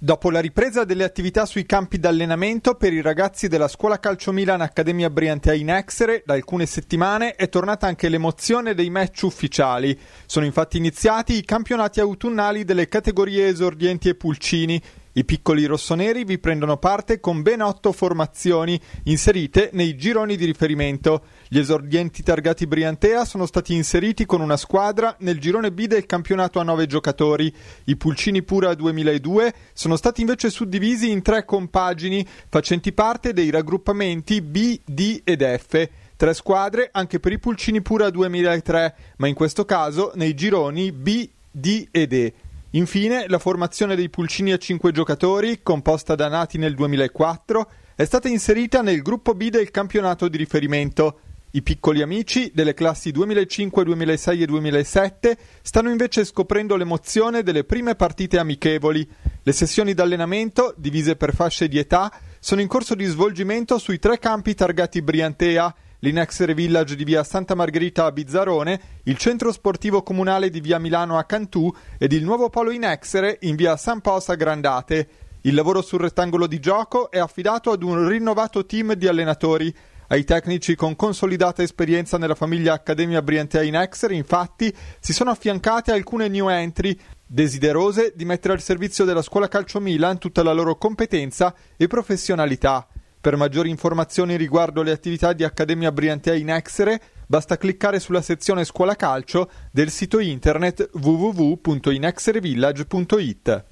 Dopo la ripresa delle attività sui campi d'allenamento per i ragazzi della scuola calcio Milan Accademia Briantea in Exere, da alcune settimane è tornata anche l'emozione dei match ufficiali. Sono infatti iniziati i campionati autunnali delle categorie esordienti e pulcini i piccoli rossoneri vi prendono parte con ben otto formazioni inserite nei gironi di riferimento. Gli esordienti targati Briantea sono stati inseriti con una squadra nel girone B del campionato a nove giocatori. I Pulcini Pura 2002 sono stati invece suddivisi in tre compagini facenti parte dei raggruppamenti B, D ed F. Tre squadre anche per i Pulcini Pura 2003, ma in questo caso nei gironi B, D ed E. Infine, la formazione dei Pulcini a 5 giocatori, composta da nati nel 2004, è stata inserita nel gruppo B del campionato di riferimento. I piccoli amici delle classi 2005, 2006 e 2007 stanno invece scoprendo l'emozione delle prime partite amichevoli. Le sessioni d'allenamento, divise per fasce di età, sono in corso di svolgimento sui tre campi targati Briantea l'Inexere Village di via Santa Margherita a Bizzarone, il centro sportivo comunale di via Milano a Cantù ed il nuovo polo Inexere in via San Posa Grandate. Il lavoro sul rettangolo di gioco è affidato ad un rinnovato team di allenatori. Ai tecnici con consolidata esperienza nella famiglia Accademia Briantea Inexere, infatti, si sono affiancate alcune new entry, desiderose di mettere al servizio della scuola calcio Milan tutta la loro competenza e professionalità. Per maggiori informazioni riguardo le attività di Accademia Briantea in Exere, basta cliccare sulla sezione Scuola Calcio del sito internet www.inexerevillage.it.